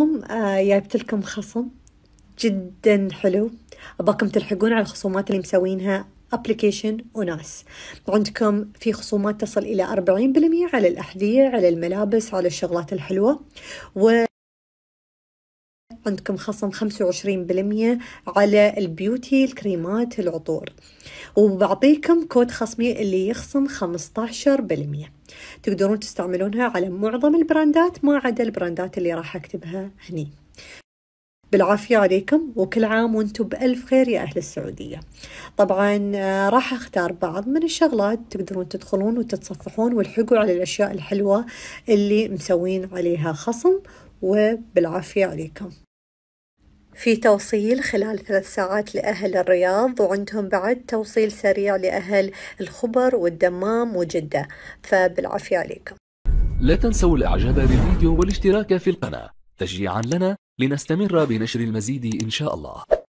آه، جايبت لكم خصم جدا حلو اباكم تلحقون على الخصومات اللي مسوينها ابلكيشن وناس عندكم في خصومات تصل الى 40% على الاحذيه على الملابس على الشغلات الحلوه و عندكم خصم 25% على البيوتي الكريمات العطور وبعطيكم كود خصمي اللي يخصم 15% تقدرون تستعملونها على معظم البراندات ما عدا البراندات اللي راح اكتبها هني بالعافية عليكم وكل عام وانتم بألف خير يا أهل السعودية طبعا آه، راح أختار بعض من الشغلات تقدرون تدخلون وتتصفحون والحقوا على الأشياء الحلوة اللي مسوين عليها خصم وبالعافية عليكم في توصيل خلال ثلاث ساعات لأهل الرياض وعندهم بعد توصيل سريع لأهل الخبر والدمام وجدة فبالعافية عليكم لا تنسوا الإعجاب بالفيديو والاشتراك في القناة تشجيعا لنا لنستمر بنشر المزيد إن شاء الله